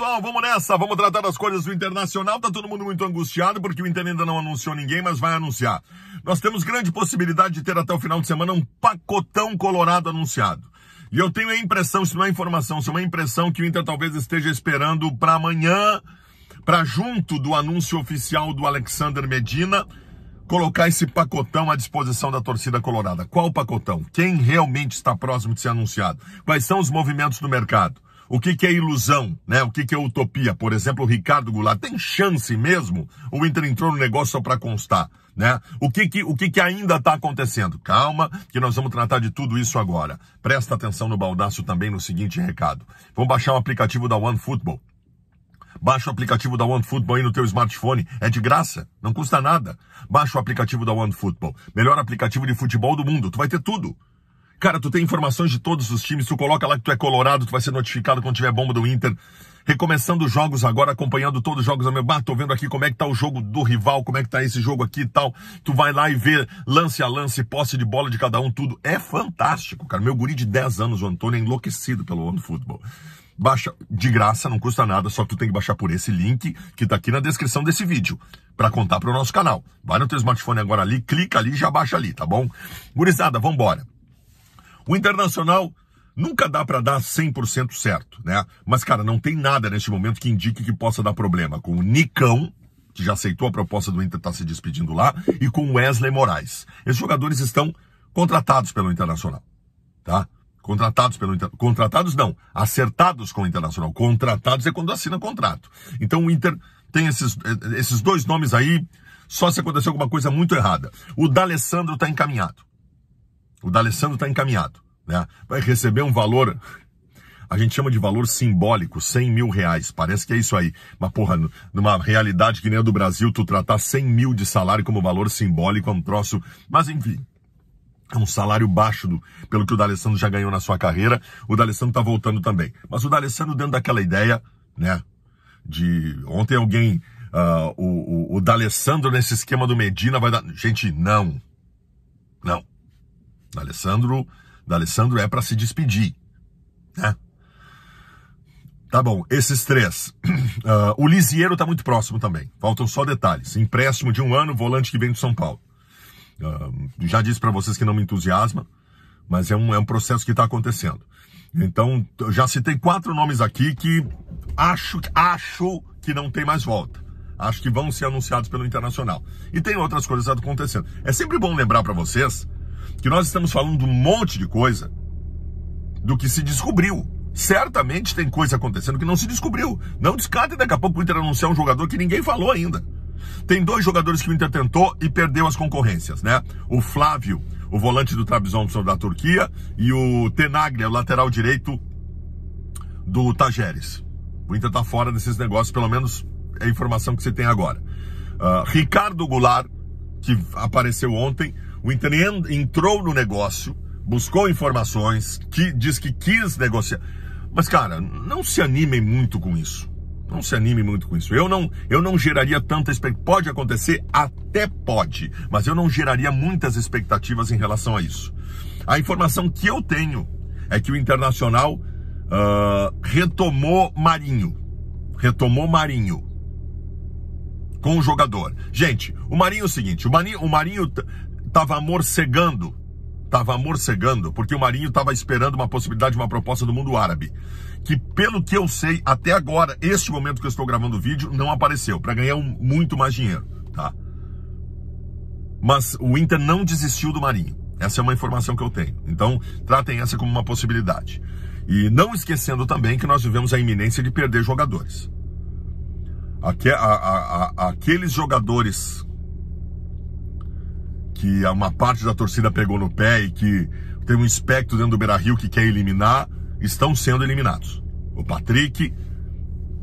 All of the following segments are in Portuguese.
pessoal, vamos nessa, vamos tratar das coisas do Internacional. Tá todo mundo muito angustiado porque o Inter ainda não anunciou ninguém, mas vai anunciar. Nós temos grande possibilidade de ter até o final de semana um pacotão colorado anunciado. E eu tenho a impressão, se não é informação, isso é uma impressão que o Inter talvez esteja esperando para amanhã, para junto do anúncio oficial do Alexander Medina, colocar esse pacotão à disposição da torcida colorada. Qual pacotão? Quem realmente está próximo de ser anunciado? Quais são os movimentos do mercado? o que, que é ilusão, né? o que, que é utopia. Por exemplo, o Ricardo Goulart tem chance mesmo? O Inter entrou no negócio só para constar? Né? O que, que, o que, que ainda está acontecendo? Calma, que nós vamos tratar de tudo isso agora. Presta atenção no baldaço também no seguinte recado. Vamos baixar o aplicativo da OneFootball. Baixa o aplicativo da OneFootball aí no teu smartphone. É de graça, não custa nada. Baixa o aplicativo da OneFootball. Melhor aplicativo de futebol do mundo. Tu vai ter tudo. Cara, tu tem informações de todos os times, tu coloca lá que tu é colorado, tu vai ser notificado quando tiver bomba do Inter. Recomeçando os jogos agora, acompanhando todos os jogos Ah, meu bar, tô vendo aqui como é que tá o jogo do rival, como é que tá esse jogo aqui e tal. Tu vai lá e vê lance a lance, posse de bola de cada um, tudo. É fantástico, cara. Meu guri de 10 anos, o Antônio, é enlouquecido pelo One futebol. Baixa de graça, não custa nada, só que tu tem que baixar por esse link que tá aqui na descrição desse vídeo, para contar para o nosso canal. Vai no teu smartphone agora ali, clica ali e já baixa ali, tá bom? Gurizada, vambora. O Internacional nunca dá para dar 100% certo, né? Mas, cara, não tem nada neste momento que indique que possa dar problema com o Nicão, que já aceitou a proposta do Inter, está se despedindo lá, e com Wesley Moraes. Esses jogadores estão contratados pelo Internacional, tá? Contratados pelo Inter... Contratados não, acertados com o Internacional. Contratados é quando assina contrato. Então o Inter tem esses, esses dois nomes aí, só se acontecer alguma coisa muito errada. O D'Alessandro está encaminhado. O D'Alessandro está encaminhado, né? Vai receber um valor, a gente chama de valor simbólico, 100 mil reais. Parece que é isso aí. Mas, porra, numa realidade que nem a do Brasil, tu tratar 100 mil de salário como valor simbólico é um troço. Mas, enfim. É um salário baixo do, pelo que o D'Alessandro já ganhou na sua carreira. O D'Alessandro está voltando também. Mas o D'Alessandro, dentro daquela ideia, né? De ontem alguém Uh, o, o, o D'Alessandro nesse esquema do Medina vai dar. Gente, não. Não da Alessandro, é para se despedir, né? Tá bom, esses três. Uh, o Lisieiro tá muito próximo também. Faltam só detalhes. Empréstimo de um ano, volante que vem do São Paulo. Uh, já disse para vocês que não me entusiasma, mas é um, é um processo que está acontecendo. Então, já citei quatro nomes aqui que acho, acho que não tem mais volta. Acho que vão ser anunciados pelo Internacional. E tem outras coisas acontecendo. É sempre bom lembrar para vocês que nós estamos falando de um monte de coisa, do que se descobriu. Certamente tem coisa acontecendo que não se descobriu. Não descarta daqui a pouco o Inter anunciar um jogador que ninguém falou ainda. Tem dois jogadores que o Inter tentou e perdeu as concorrências, né? O Flávio, o volante do Trabzonspor da Turquia, e o Tenaglia, o lateral direito do Tajeres. O Inter tá fora desses negócios, pelo menos é a informação que você tem agora. Uh, Ricardo Goulart, que apareceu ontem, o Inter entrou no negócio, buscou informações, que diz que quis negociar. Mas, cara, não se animem muito com isso. Não se anime muito com isso. Eu não, eu não geraria tanta expectativa. Pode acontecer? Até pode. Mas eu não geraria muitas expectativas em relação a isso. A informação que eu tenho é que o Internacional uh, retomou Marinho. Retomou Marinho com o jogador. Gente, o Marinho é o seguinte: o Marinho, o Marinho estava morcegando. Estava morcegando, porque o Marinho estava esperando uma possibilidade de uma proposta do mundo árabe. Que, pelo que eu sei, até agora, este momento que eu estou gravando o vídeo, não apareceu, para ganhar um, muito mais dinheiro, tá? Mas o Inter não desistiu do Marinho. Essa é uma informação que eu tenho. Então, tratem essa como uma possibilidade. E não esquecendo também que nós vivemos a iminência de perder jogadores. Aqueles jogadores que uma parte da torcida pegou no pé e que tem um espectro dentro do Beira Rio que quer eliminar, estão sendo eliminados. O Patrick,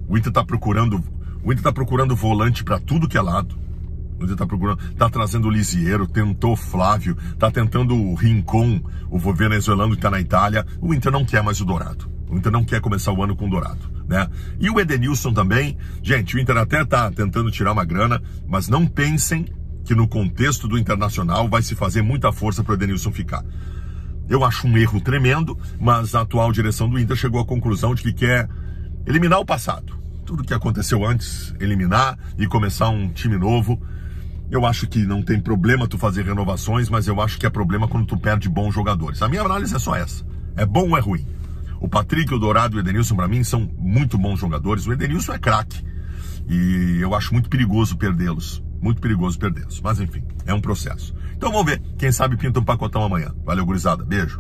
o Inter está procurando. O Inter tá procurando volante para tudo que é lado. O Inter tá procurando. Tá trazendo o Lisieiro, tentou Flávio, tá tentando o Rincon, o venezuelano que tá na Itália. O Inter não quer mais o Dourado. O Inter não quer começar o ano com o Dourado. Né? E o Edenilson também, gente, o Inter até tá tentando tirar uma grana, mas não pensem que no contexto do internacional vai se fazer muita força para o Edenilson ficar. Eu acho um erro tremendo, mas a atual direção do Inter chegou à conclusão de que quer eliminar o passado. Tudo que aconteceu antes, eliminar e começar um time novo. Eu acho que não tem problema tu fazer renovações, mas eu acho que é problema quando tu perde bons jogadores. A minha análise é só essa. É bom ou é ruim? O Patrick, o Dourado e o Edenilson, para mim, são muito bons jogadores. O Edenilson é craque. E eu acho muito perigoso perdê-los. Muito perigoso perdê-los. Mas enfim, é um processo. Então vamos ver. Quem sabe pinta um pacotão amanhã. Valeu, gurizada. Beijo.